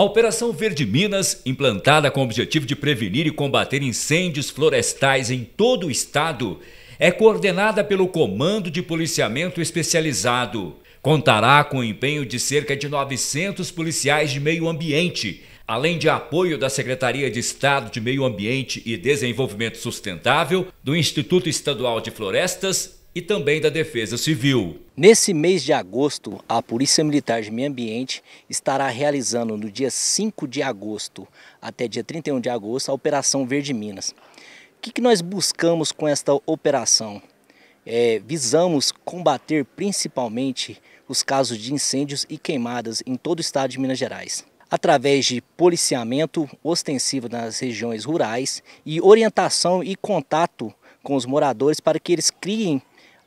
A Operação Verde Minas, implantada com o objetivo de prevenir e combater incêndios florestais em todo o estado, é coordenada pelo Comando de Policiamento Especializado. Contará com o empenho de cerca de 900 policiais de meio ambiente, além de apoio da Secretaria de Estado de Meio Ambiente e Desenvolvimento Sustentável, do Instituto Estadual de Florestas e também da Defesa Civil. Nesse mês de agosto, a Polícia Militar de Meio Ambiente estará realizando no dia 5 de agosto até dia 31 de agosto a Operação Verde Minas. O que, que nós buscamos com esta operação? É, visamos combater principalmente os casos de incêndios e queimadas em todo o estado de Minas Gerais através de policiamento ostensivo nas regiões rurais e orientação e contato com os moradores para que eles criem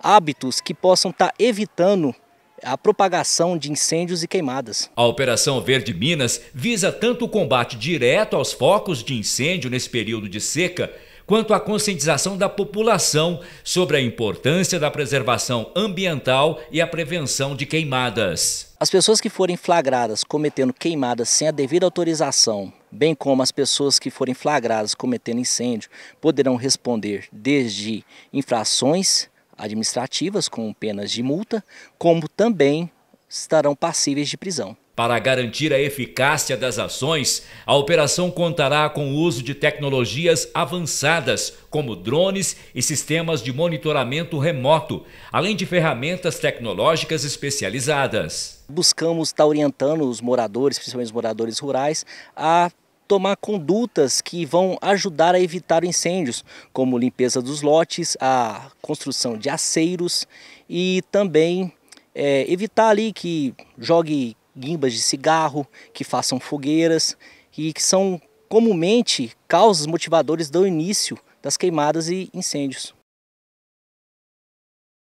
hábitos que possam estar tá evitando a propagação de incêndios e queimadas. A Operação Verde Minas visa tanto o combate direto aos focos de incêndio nesse período de seca, quanto a conscientização da população sobre a importância da preservação ambiental e a prevenção de queimadas. As pessoas que forem flagradas cometendo queimadas sem a devida autorização, bem como as pessoas que forem flagradas cometendo incêndio, poderão responder desde infrações administrativas com penas de multa, como também estarão passíveis de prisão. Para garantir a eficácia das ações, a operação contará com o uso de tecnologias avançadas, como drones e sistemas de monitoramento remoto, além de ferramentas tecnológicas especializadas. Buscamos estar orientando os moradores, principalmente os moradores rurais, a tomar condutas que vão ajudar a evitar incêndios, como limpeza dos lotes, a construção de aceiros e também é, evitar ali que jogue guimbas de cigarro, que façam fogueiras e que são comumente causas motivadores do início das queimadas e incêndios.